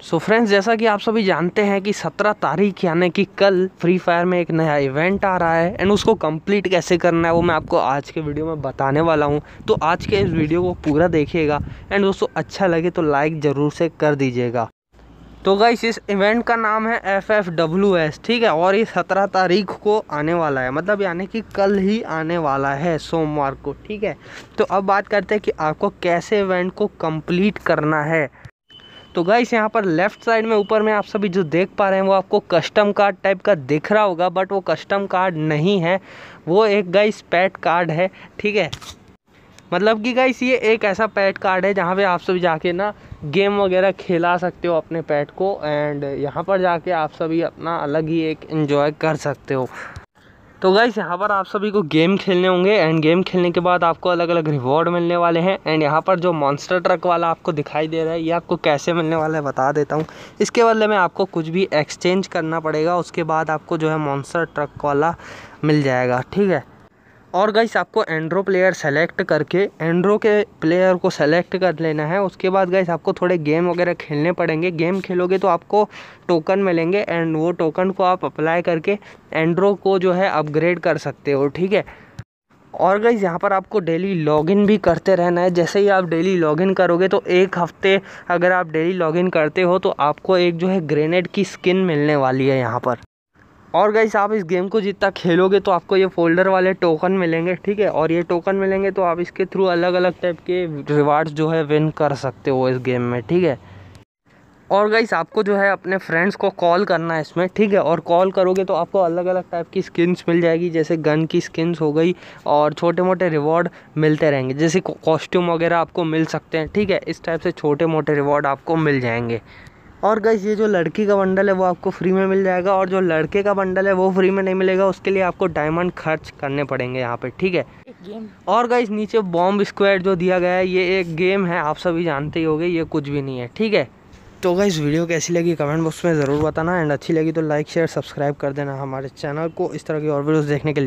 सो so friends जैसा कि आप सभी जानते हैं कि 17 तारीख यानी कि कल फ्री फायर में एक नया इवेंट आ रहा है एंड उसको कंप्लीट कैसे करना है वो मैं आपको आज के वीडियो में बताने वाला हूँ तो आज के इस वीडियो को पूरा देखिएगा एंड दोस्तों अच्छा लगे तो लाइक ज़रूर से कर दीजिएगा तो गाइस इस इवेंट का नाम है एफ एफ डब्ल्यू एस ठीक है और ये सत्रह तारीख को आने वाला है मतलब यानी कि कल ही आने वाला है सोमवार को ठीक है तो अब बात करते हैं कि आपको कैसे इवेंट को कंप्लीट करना है तो गाइस यहाँ पर लेफ्ट साइड में ऊपर में आप सभी जो देख पा रहे हैं वो आपको कस्टम कार्ड टाइप का दिख रहा होगा बट वो कस्टम कार्ड नहीं है वो एक गाइस पैट कार्ड है ठीक है मतलब कि गाइस ये एक ऐसा पैट कार्ड है जहाँ पे आप सभी जाके ना गेम वगैरह खेला सकते हो अपने पैट को एंड यहाँ पर जाके आप सभी अपना अलग ही एक इन्जॉय कर सकते हो तो गाइस यहाँ पर आप सभी को गेम खेलने होंगे एंड गेम खेलने के बाद आपको अलग अलग रिवॉर्ड मिलने वाले हैं एंड यहाँ पर जो मॉन्स्टर ट्रक वाला आपको दिखाई दे रहा है ये आपको कैसे मिलने वाला है बता देता हूँ इसके बदले में आपको कुछ भी एक्सचेंज करना पड़ेगा उसके बाद आपको जो है मॉन्स्टर ट्रक वाला मिल जाएगा ठीक है और गाइस आपको एंड्रो प्लेयर सेलेक्ट करके एंड्रो के प्लेयर को सेलेक्ट कर लेना है उसके बाद गाइस आपको थोड़े गेम वगैरह खेलने पड़ेंगे गेम खेलोगे तो आपको टोकन मिलेंगे एंड वो टोकन को आप अप्लाई करके एंड्रो को जो है अपग्रेड कर सकते हो ठीक है और गाइज़ यहाँ पर आपको डेली लॉगिन भी करते रहना है जैसे ही आप डेली लॉगिन करोगे तो एक हफ्ते अगर आप डेली लॉगिन करते हो तो आपको एक जो है ग्रेनेड की स्किन मिलने वाली है यहाँ पर और गई आप इस गेम को जितना खेलोगे तो आपको ये फोल्डर वाले टोकन मिलेंगे ठीक है और ये टोकन मिलेंगे तो आप इसके थ्रू अलग अलग टाइप के रिवार्ड्स जो है विन कर सकते हो इस गेम में ठीक है और गाइस आपको जो है अपने फ्रेंड्स को कॉल करना है इसमें ठीक है और कॉल करोगे तो आपको अलग अलग टाइप की स्किन्स मिल जाएगी जैसे गन की स्किन्स हो गई और छोटे मोटे रिवॉर्ड मिलते रहेंगे जैसे कॉस्ट्यूम वगैरह आपको मिल सकते हैं ठीक है इस टाइप से छोटे मोटे रिवॉर्ड आपको मिल जाएंगे और गई ये जो लड़की का बंडल है वो आपको फ्री में मिल जाएगा और जो लड़के का बंडल है वो फ्री में नहीं मिलेगा उसके लिए आपको डायमंड खर्च करने पड़ेंगे यहाँ पे ठीक है और गई नीचे बॉम्ब स्क्वाड जो दिया गया है ये एक गेम है आप सभी जानते ही हो ये कुछ भी नहीं है ठीक है तो गई वीडियो कैसी लगी कमेंट बॉक्स में ज़रूर बताना एंड अच्छी लगी तो लाइक शेयर सब्सक्राइब कर देना हमारे चैनल को इस तरह की और वीडियोस देखने के लिए